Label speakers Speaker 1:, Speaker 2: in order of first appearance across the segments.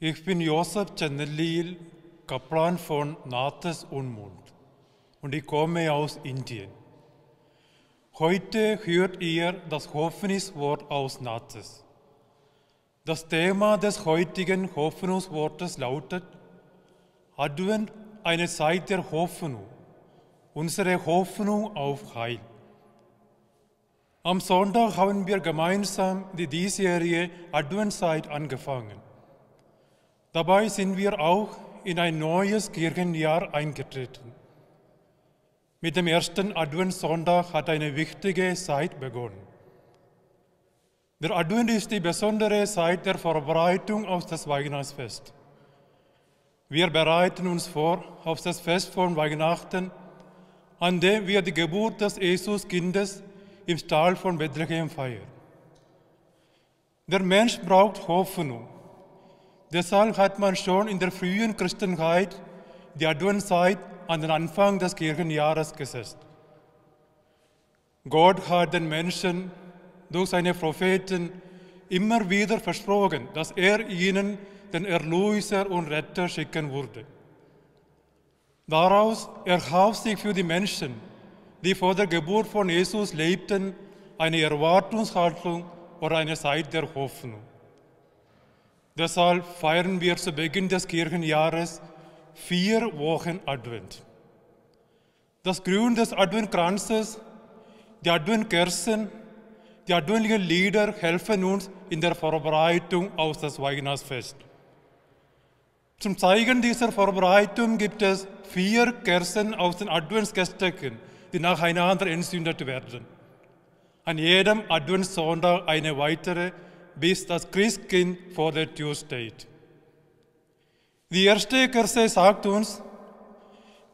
Speaker 1: Ich bin Josef Chandaliel, Kaplan von Nathas Unmund und ich komme aus Indien. Heute hört ihr das Hoffnungswort aus Nathas. Das Thema des heutigen Hoffnungswortes lautet Advent, eine Zeit der Hoffnung, unsere Hoffnung auf Heil. Am Sonntag haben wir gemeinsam die diesjährige Adventszeit angefangen. Dabei sind wir auch in ein neues Kirchenjahr eingetreten. Mit dem ersten Adventssonntag hat eine wichtige Zeit begonnen. Der Advent ist die besondere Zeit der Vorbereitung auf das Weihnachtsfest. Wir bereiten uns vor auf das Fest von Weihnachten, an dem wir die Geburt des Jesuskindes im Stall von Bethlehem feiern. Der Mensch braucht Hoffnung Deshalb hat man schon in der frühen Christenheit die Adventzeit an den Anfang des Kirchenjahres gesetzt. Gott hat den Menschen durch seine Propheten immer wieder versprochen, dass er ihnen den Erlöser und Retter schicken würde. Daraus erhalf sich für die Menschen, die vor der Geburt von Jesus lebten, eine Erwartungshaltung oder eine Zeit der Hoffnung. Deshalb feiern wir zu Beginn des Kirchenjahres vier Wochen Advent. Das Grün des Adventkranzes, die Adventkerzen, die adventlichen Lieder helfen uns in der Vorbereitung auf das Weihnachtsfest. Zum Zeigen dieser Vorbereitung gibt es vier Kerzen aus den Adventskästecken, die nacheinander entzündet werden. An jedem Adventssonntag eine weitere bis das Christkind vor der Tür steht. Die erste Kerze sagt uns,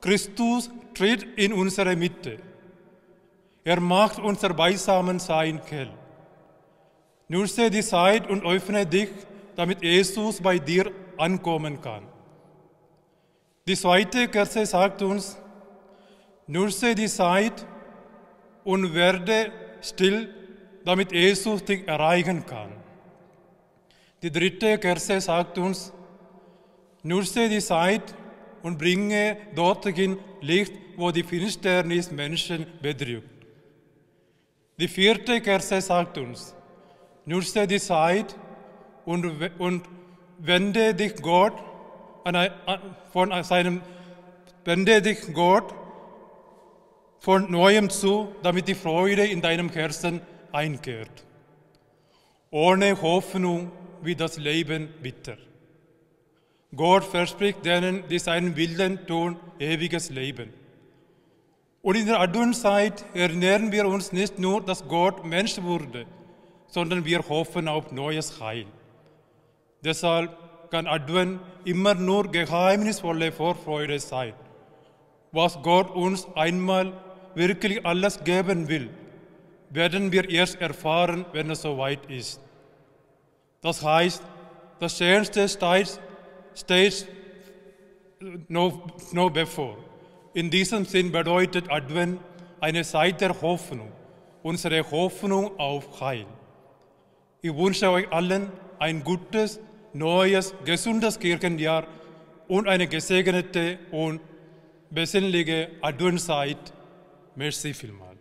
Speaker 1: Christus tritt in unsere Mitte. Er macht unser Beisammen Beisammensein hell. Nutze die Zeit und öffne dich, damit Jesus bei dir ankommen kann. Die zweite Kerze sagt uns, nutze die Zeit und werde still, damit Jesus dich erreichen kann. Die dritte Kerze sagt uns, nutze die Zeit und bringe dorthin Licht, wo die Finsternis Menschen bedrückt. Die vierte Kerze sagt uns, nutze die Zeit und, und wende dich Gott an, von seinem, wende dich Gott von neuem zu, damit die Freude in deinem Herzen einkehrt. Ohne Hoffnung wie das Leben bitter. Gott verspricht denen, die seinen Willen tun, ewiges Leben. Und in der Adventszeit ernähren wir uns nicht nur, dass Gott Mensch wurde, sondern wir hoffen auf neues Heil. Deshalb kann Advent immer nur geheimnisvolle Vorfreude sein. Was Gott uns einmal wirklich alles geben will, werden wir erst erfahren, wenn es soweit ist. Das heißt, das Schönste steht, steht noch, noch bevor. In diesem Sinn bedeutet Advent eine Zeit der Hoffnung, unsere Hoffnung auf Heil. Ich wünsche euch allen ein gutes, neues, gesundes Kirchenjahr und eine gesegnete und besinnliche Adventszeit. Merci vielmals.